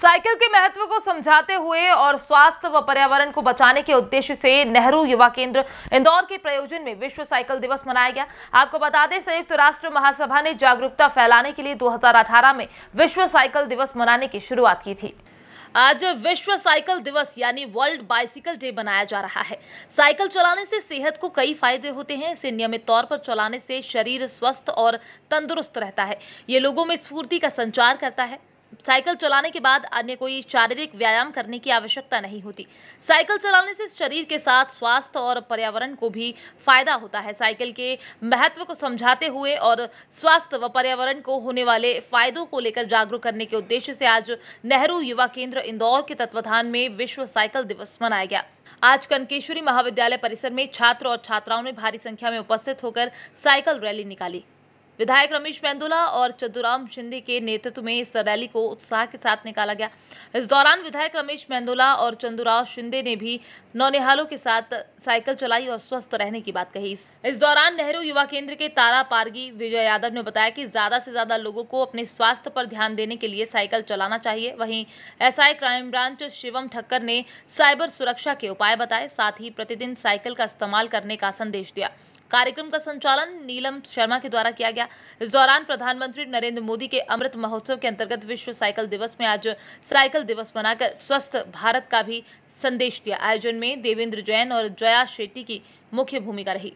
cycle के महत्व को समझाते हुए और स्वास्थ्य व पर्यावरण को बचाने के उद्देश्य से नेहरू युवा केंद्र इंदौर के प्रयोजन में विश्व साइकिल दिवस मनाया गया आपको बता दें संयुक्त राष्ट्र महासभा ने जागरूकता फैलाने के लिए 2018 में विश्व साइकिल दिवस मनाने की शुरुआत की थी आज विश्व साइकिल दिवस यानी वर्ल्ड बाइसिकल डे मनाया जा रहा है साइकिल चलाने से सेहत को कई फायदे होते हैं इसे नियमित तौर पर चलाने से शरीर स्वस्थ और तंदुरुस्त रहता है ये लोगों में स्फूर्ति का संचार करता है साइकिल चलाने के बाद अन्य कोई शारीरिक व्यायाम करने की आवश्यकता नहीं होती साइकिल चलाने से शरीर के साथ स्वास्थ्य और पर्यावरण को भी फायदा होता है साइकिल के महत्व को समझाते हुए और स्वास्थ्य व पर्यावरण को होने वाले फायदों को लेकर जागरूक करने के उद्देश्य से आज नेहरू युवा केंद्र इंदौर के तत्वाधान में विश्व साइकिल दिवस मनाया गया आज कनकेश्वरी महाविद्यालय परिसर में छात्र और छात्राओं ने भारी संख्या में उपस्थित होकर साइकिल रैली निकाली विधायक रमेश पेंदुला और चतुराम शिंदे के नेतृत्व में इस रैली को उत्साह के साथ निकाला गया इस दौरान विधायक रमेश पैंदोला और चंदुराव शिंदे ने भी नौनिहालों के साथ साइकिल चलाई और स्वस्थ रहने की बात कही इस दौरान नेहरू युवा केंद्र के तारा पारगी विजय यादव ने बताया कि ज्यादा से ज्यादा लोगों को अपने स्वास्थ्य पर ध्यान देने के लिए साइकिल चलाना चाहिए वहीं SI crime branch Shivam Thakkar ने साइबर सुरक्षा के उपाय बताए साथ ही प्रतिदिन साइकिल का इस्तेमाल करने का संदेश दिया कार्यक्रम का संचालन नीलम शर्मा के द्वारा किया गया इस दौरान प्रधानमंत्री नरेंद्र मोदी के अमृत महोत्सव के अंतर्गत विश्व साइकिल दिवस में आज साइकिल दिवस मनाकर स्वस्थ भारत का भी संदेश दिया आयोजन में देवेंद्र जैन और जया शेट्टी की मुख्य भूमिका रही